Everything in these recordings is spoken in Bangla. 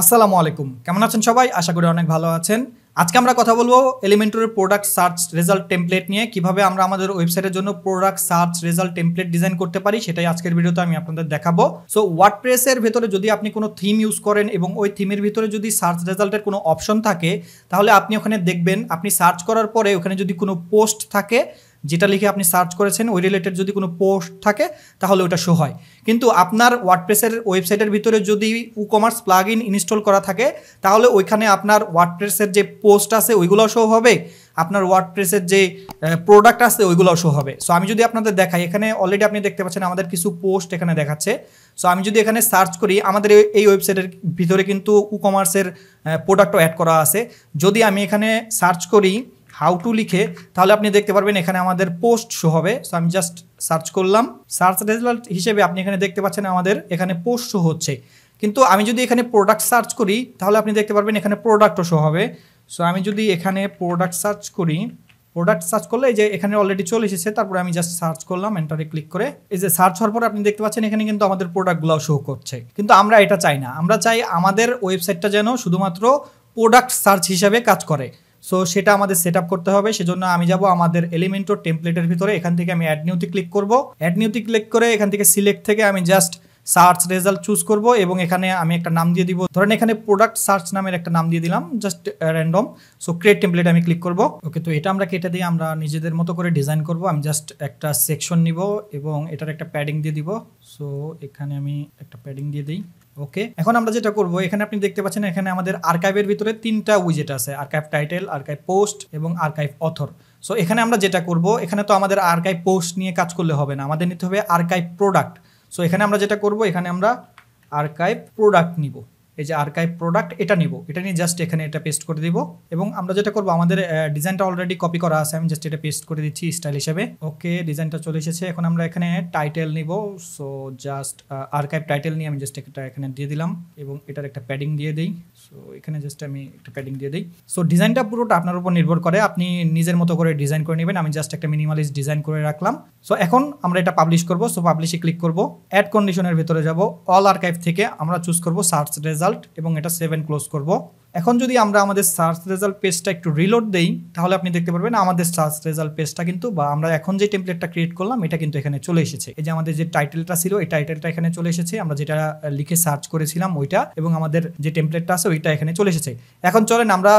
আসসালামু আলাইকুম কেমন আছেন সবাই আশা করি অনেক ভালো আছেন আজকে আমরা কথা বলবো elementary product search result template নিয়ে কিভাবে আমরা আমাদের ওয়েবসাইটের জন্য product search result template design করতে পারি সেটাই আজকের ভিডিওতে আমি আপনাদের দেখাবো সো ওয়ার্ডপ্রেসের ভেতরে যদি আপনি কোনো থিম ইউজ করেন এবং ওই থিমের ভিতরে যদি সার্চ রেজাল্টের কোনো অপশন থাকে তাহলে আপনি ওখানে দেখবেন আপনি সার্চ করার পরে ওখানে যদি কোনো পোস্ট থাকে যেটা লিখে আপনি সার্চ করেছেন ওই রিলেটেড যদি কোনো পোস্ট থাকে তাহলে ওটা শো হয় কিন্তু আপনার ওয়ার্ডপ্রেসের ওয়েবসাইটের ভিতরে যদি WooCommerce plugin install করা থাকে তাহলে ওইখানে আপনার ওয়ার্ডপ্রেসের যে পোস্ট আছে ওইগুলোও শো হবে আপনার ওয়ার্ডপ্রেসের যে প্রোডাক্ট আছে ওইগুলোও শো হবে সো আমি যদি আপনাদের দেখাই এখানে অলরেডি আপনি দেখতে পাচ্ছেন আমাদের কিছু পোস্ট এখানে দেখাচ্ছে সো আমি যদি এখানে সার্চ করি আমাদের এই ওয়েবসাইটের ভিতরে কিন্তু উ কমার্সের প্রোডাক্টও অ্যাড করা আছে যদি আমি এখানে সার্চ করি হাউ টু লিখে তাহলে আপনি দেখতে পারবেন এখানে আমাদের পোস্ট শো হবে সো আমি জাস্ট সার্চ করলাম সার্চ রেজাল্ট হিসেবে আপনি এখানে দেখতে পাচ্ছেন আমাদের এখানে পোস্ট শো হচ্ছে কিন্তু আমি যদি এখানে প্রোডাক্ট সার্চ করি তাহলে আপনি দেখতে পারবেন এখানে প্রোডাক্টও শো হবে সো আমি যদি এখানে প্রোডাক্ট সার্চ করি প্রোডাক্ট সার্চ করলে এই যে এখানে অলরেডি চলে এসেছে তারপরে আমি জাস্ট সার্চ করলাম এন্টারে ক্লিক করে এই যে সার্চ হওয়ার পর আপনি দেখতে পাচ্ছেন এখানে কিন্তু আমাদের প্রোডাক্টগুলো শো করছে কিন্তু আমরা এটা চাই না আমরা চাই আমাদের ওয়েবসাইটটা যেন শুধুমাত্র প্রোডাক্ট সার্চ হিসাবে কাজ করে সো সেটা আমাদের সেট করতে হবে সেজন্য আমি যাব আমাদের ও টেমপ্লেটের ভিতরে এখান থেকে আমি অ্যাড নিউতে ক্লিক করব অ্যাড নিউতে ক্লিক করে এখান থেকে সিলেক্ট থেকে আমি জাস্ট সার্চ রেজাল্ট চুজ করব এবং এখানে আমি একটা নাম দিয়ে দিব ধরেন এখানে প্রোডাক্ট সার্চ নামের একটা নাম দিয়ে দিলাম just random so create template আমি ক্লিক করব ওকে তো এটা আমরা কেটে দিয়ে আমরা নিজেদের মতো করে ডিজাইন করব আমি জাস্ট একটা সেকশন নিব এবং এটার একটা প্যাডিং দিয়ে দিব সো এখানে আমি একটা প্যাডিং দিয়ে দিই ওকে এখন আমরা যেটা করব এখানে আপনি দেখতে পাচ্ছেন এখানে আমাদের আর্কাইভের ভিতরে তিনটা উইজেট আছে আর্কাইভ টাইটেল আর্কাইভ পোস্ট এবং আর্কাইভ অথর সো এখানে আমরা যেটা করব এখানে তো আমাদের আর্কাইভ পোস্ট নিয়ে কাজ করলে হবে না আমাদের নিতে হবে আর্কাইভ প্রোডাক্ট সো এখানে আমরা যেটা করব এখানে আমরা আর্কাইভ প্রোডাক্ট নিব এই যে আর্কাইভ প্রোডাক্ট এটা নিব এটা নিয়ে জাস্ট এখানে এটা পেস্ট করে দিব এবং আমরা যেটা করবো আমাদের ডিজাইনটা অলরেডি কপি করা আছে আমি জাস্ট এটা পেস্ট করে দিচ্ছি স্টাইল হিসেবে ওকে ডিজাইনটা চলে এসেছে এখন আমরা এখানে টাইটেল নিব সো জাস্ট আর্কাইভ টাইটেল নিয়ে আমি জাস্ট একটা এখানে দিয়ে দিলাম এবং এটার একটা প্যাডিং দিয়ে দিই সো এখানে জাস্ট আমি একটা প্যাডিং দিয়ে দিই সো ডিজাইনটা পুরোটা আপনার উপর নির্ভর করে আপনি নিজের মতো করে ডিজাইন করে নেবেন আমি জাস্ট একটা মিনিমালিস্ট ডিজাইন করে রাখলাম সো এখন আমরা এটা পাবলিশ করব সো পাবলিশে ক্লিক করব অ্যাড কন্ডিশনের ভিতরে যাব অল আর্কাইভ থেকে আমরা চুজ করব সার্চ রেজাল্ট রেজাল্ট এবং এটা সেভেন ক্লোজ করবো এখন যদি আমরা আমাদের সার্চ রেজাল্ট পেজটা একটু রিলোড দেই তাহলে আপনি দেখতে পারবেন আমাদের সার্চ রেজাল্ট পেজটা কিন্তু বা আমরা এখন যে টেমপ্লেটটা ক্রিয়েট করলাম এটা কিন্তু এখানে চলে এসেছে এই যে আমাদের যে টাইটেলটা ছিল এই টাইটেলটা এখানে চলে এসেছে আমরা যেটা লিখে সার্চ করেছিলাম ওইটা এবং আমাদের যে টেমপ্লেটটা আছে ওইটা এখানে চলে এসেছে এখন চলেন আমরা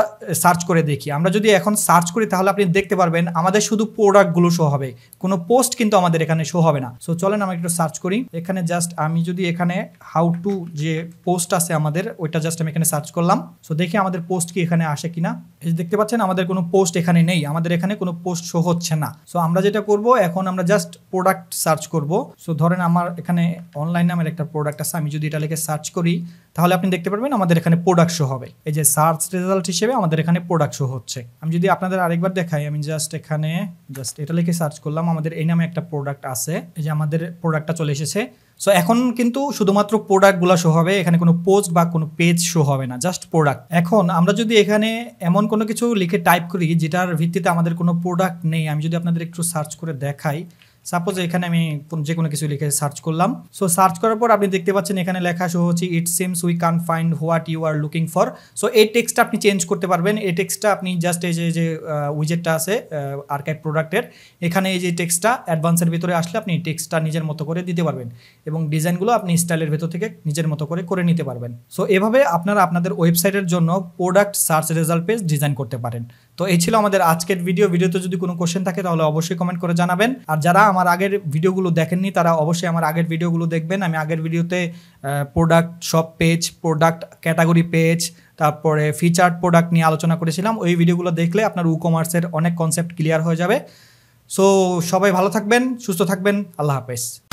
সার্চ করে দেখি আমরা যদি এখন সার্চ করি তাহলে আপনি দেখতে পারবেন আমাদের শুধু প্রোডাক্টগুলো শো হবে কোনো পোস্ট কিন্তু আমাদের এখানে শো হবে না সো চলেন আমরা একটু সার্চ করি এখানে জাস্ট আমি যদি এখানে হাউ টু যে পোস্ট আছে আমাদের ওইটা জাস্ট আমি এখানে সার্চ করলাম সো দেখি আমাদের পোস্ট কি এখানে আসে কিনা এই যে দেখতে পাচ্ছেন আমাদের কোনো পোস্ট এখানে নেই আমাদের এখানে কোনো পোস্ট শো হচ্ছে না সো আমরা যেটা করব এখন আমরা জাস্ট প্রোডাক্ট সার্চ করব সো ধরেন আমার এখানে অনলাইন নামের একটা প্রোডাক্ট আছে আমি যদি এটা লিখে সার্চ করি তাহলে আপনি দেখতে পারবেন আমাদের এখানে প্রোডাক্ট শো হবে এই যে সার্চ রেজাল্ট হিসেবে আমাদের এখানে প্রোডাক্ট শো হচ্ছে আমি যদি আপনাদের আরেকবার দেখাই আমি জাস্ট এখানে জাস্ট এটা লিখে সার্চ করলাম আমাদের এই নামে একটা প্রোডাক্ট আছে এই যে আমাদের প্রোডাক্টটা চলে এসেছে সো এখন কিন্তু শুধুমাত্র প্রোডাক্টগুলো শো হবে এখানে কোনো পোস্ট বা কোনো পেজ শো হবে না জাস্ট প্রোডাক্ট এখন আমরা যদি এখানে এমন কোনো কিছু লিখে টাইপ করি যেটার ভিত্তিতে আমাদের কোনো প্রোডাক্ট নেই আমি যদি আপনাদের একটু সার্চ করে দেখাই সাপোজ এখানে আমি যে কোনো কিছু লিখে সার্চ করলাম সো সার্চ করার পর আপনি দেখতে পাচ্ছেন এখানে লেখা শো হচ্ছে it seems we can find what you are looking for so এই টেক্সটা আপনি চেঞ্জ করতে পারবেন এই টেক্সটটা আপনি জাস্ট এই যে যে উইজেটটা আছে আর্কাইভ প্রোডাক্টের এখানে এই যে টেক্সটটা অ্যাডভান্সের ভিতরে আসলে আপনি টেক্সটটা নিজের মতো করে দিতে পারবেন এবং ডিজাইনগুলো আপনি স্টাইলের ভেতর থেকে নিজের মতো করে করে নিতে পারবেন সো এভাবে আপনারা আপনাদের ওয়েবসাইটের জন্য product search result page design করতে পারেন তো এই ছিল আমাদের আজকের ভিডিও ভিডিওতে যদি কোনো কোশ্চেন থাকে তাহলে অবশ্যই কমেন্ট করে জানাবেন আর যারা আমার আগের ভিডিওগুলো দেখেননি তারা অবশ্যই আমার আগের ভিডিওগুলো দেখবেন আমি আগের ভিডিওতে প্রোডাক্ট সব পেজ প্রোডাক্ট ক্যাটাগরি পেজ তারপরে ফিচার প্রোডাক্ট নিয়ে আলোচনা করেছিলাম ওই ভিডিওগুলো দেখলে আপনার উ কমার্সের অনেক কনসেপ্ট ক্লিয়ার হয়ে যাবে সো সবাই ভালো থাকবেন সুস্থ থাকবেন আল্লাহ হাফেজ